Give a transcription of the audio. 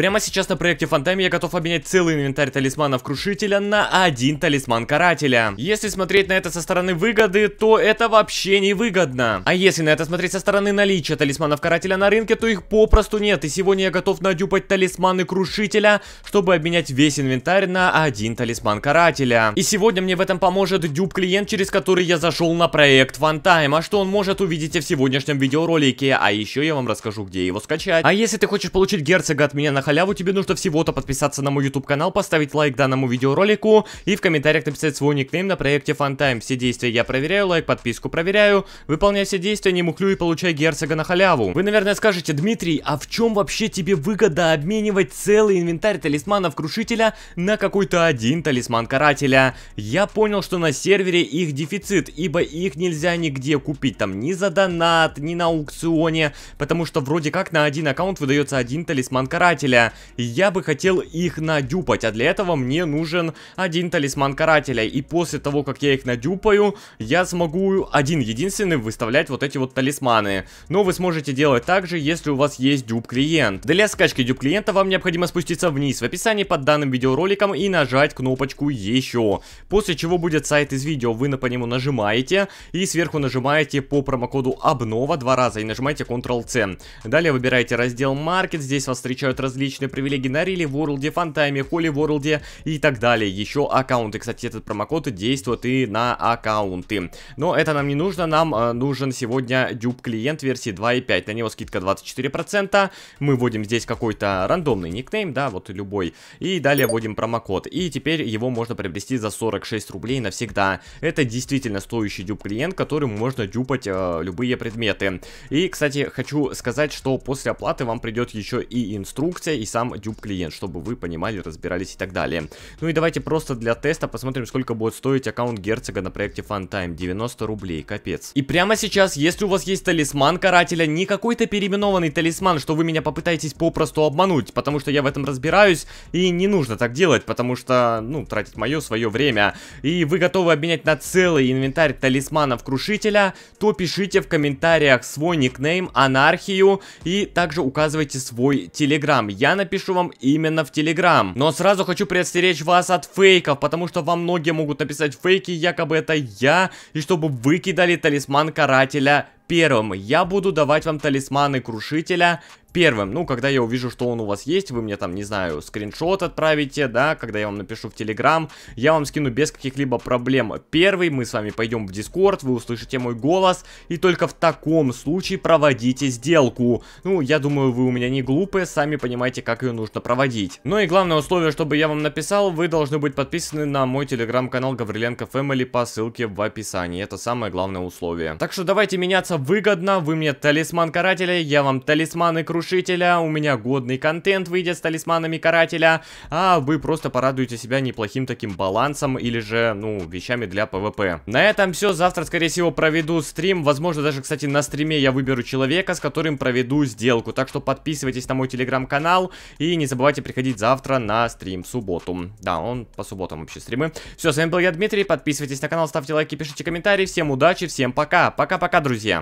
Прямо сейчас на проекте Фантами я готов обменять целый инвентарь талисманов Крушителя на один талисман Карателя. Если смотреть на это со стороны выгоды, то это вообще не выгодно. А если на это смотреть со стороны наличия талисманов Карателя на рынке, то их попросту нет. И сегодня я готов надюпать талисманы Крушителя, чтобы обменять весь инвентарь на один талисман Карателя. И сегодня мне в этом поможет дюб-клиент, через который я зашел на проект Фантайм. А что он может, увидите в сегодняшнем видеоролике. А еще я вам расскажу, где его скачать. А если ты хочешь получить герцога от меня на халяву тебе нужно всего-то подписаться на мой YouTube канал, поставить лайк данному видеоролику и в комментариях написать свой никнейм на проекте Фантайм. Все действия я проверяю, лайк, подписку проверяю, выполняя все действия, не мухлю и получаю герцога на халяву. Вы, наверное, скажете, Дмитрий, а в чем вообще тебе выгода обменивать целый инвентарь талисманов Крушителя на какой-то один талисман Карателя? Я понял, что на сервере их дефицит, ибо их нельзя нигде купить, там ни за донат, ни на аукционе, потому что вроде как на один аккаунт выдается один талисман Карателя карателя. Я бы хотел их надюпать, а для этого мне нужен один талисман карателя. И после того, как я их надюпаю, я смогу один единственный выставлять вот эти вот талисманы. Но вы сможете делать так же, если у вас есть дюп клиент Для скачки дюп клиента вам необходимо спуститься вниз в описании под данным видеороликом и нажать кнопочку «Еще». После чего будет сайт из видео, вы по нему нажимаете и сверху нажимаете по промокоду «Обнова» два раза и нажимаете Ctrl-C. Далее выбираете раздел Market, здесь вас встречают различные различные привилегии на реле, ворлде, фантайме, холи ворлде и так далее. Еще аккаунты, кстати, этот промокод действует и на аккаунты. Но это нам не нужно, нам э, нужен сегодня дюб клиент версии 2.5, на него скидка 24%, мы вводим здесь какой-то рандомный никнейм, да, вот любой, и далее вводим промокод, и теперь его можно приобрести за 46 рублей навсегда. Это действительно стоящий дюб клиент, которым можно дюпать э, любые предметы. И, кстати, хочу сказать, что после оплаты вам придет еще и инструкция, версия и сам дюб клиент, чтобы вы понимали, разбирались и так далее. Ну и давайте просто для теста посмотрим, сколько будет стоить аккаунт герцога на проекте Funtime. 90 рублей, капец. И прямо сейчас, если у вас есть талисман карателя, не какой-то переименованный талисман, что вы меня попытаетесь попросту обмануть, потому что я в этом разбираюсь, и не нужно так делать, потому что, ну, тратить мое свое время, и вы готовы обменять на целый инвентарь талисманов крушителя, то пишите в комментариях свой никнейм, анархию, и также указывайте свой телеграм я напишу вам именно в Телеграм. Но сразу хочу предостеречь вас от фейков, потому что вам многие могут написать фейки, якобы это я, и чтобы вы кидали талисман карателя первым. Я буду давать вам талисманы крушителя первым. Ну, когда я увижу, что он у вас есть, вы мне там, не знаю, скриншот отправите, да, когда я вам напишу в Телеграм, я вам скину без каких-либо проблем. Первый, мы с вами пойдем в Дискорд, вы услышите мой голос, и только в таком случае проводите сделку. Ну, я думаю, вы у меня не глупые, сами понимаете, как ее нужно проводить. Ну и главное условие, чтобы я вам написал, вы должны быть подписаны на мой Телеграм-канал Гавриленко Family по ссылке в описании. Это самое главное условие. Так что давайте меняться выгодно, вы мне талисман карателя, я вам талисманы крутите Крушителя, у меня годный контент выйдет с талисманами Карателя, а вы просто порадуете себя неплохим таким балансом или же, ну, вещами для ПВП. На этом все, завтра, скорее всего, проведу стрим, возможно, даже, кстати, на стриме я выберу человека, с которым проведу сделку, так что подписывайтесь на мой телеграм-канал и не забывайте приходить завтра на стрим в субботу. Да, он по субботам вообще стримы. Все, с вами был я, Дмитрий, подписывайтесь на канал, ставьте лайки, пишите комментарии, всем удачи, всем пока, пока-пока, друзья!